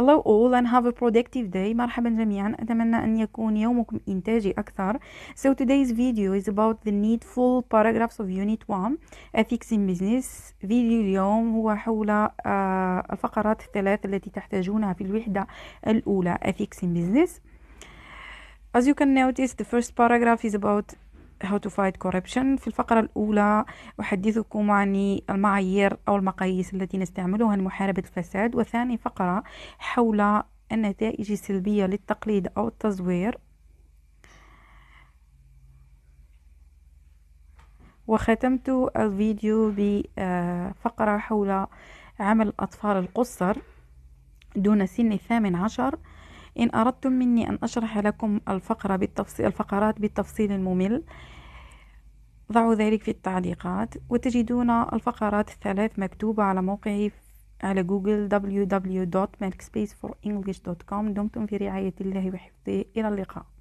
Hello all and have a productive day. مرحبا جميعا. أتمنى أن يكون يومكم إنتاجي أكثر. So today's video is about the needful paragraphs of Unit 1 Ethics in Business. فيديو اليوم هو حول uh, الفقرات الثلاث التي تحتاجونها في الوحدة الأولى Ethics in Business. As you can notice, the first paragraph is about How to Fight Corruption في الفقرة الأولى أحدثكم عن المعايير أو المقاييس التي نستعملها لمحاربة الفساد وثاني فقرة حول النتائج السلبية للتقليد أو التزوير وختمت الفيديو بفقرة حول عمل الأطفال القصر دون سن الثامن عشر إن أردتم مني أن أشرح لكم الفقرة بالتفصيل الفقرات بالتفصيل الممل ضعوا ذلك في التعليقات وتجدون الفقرات الثلاث مكتوبة على موقعي على جوجل www.melkspaceforenglish.com دمتم في رعاية الله وحفظه إلى اللقاء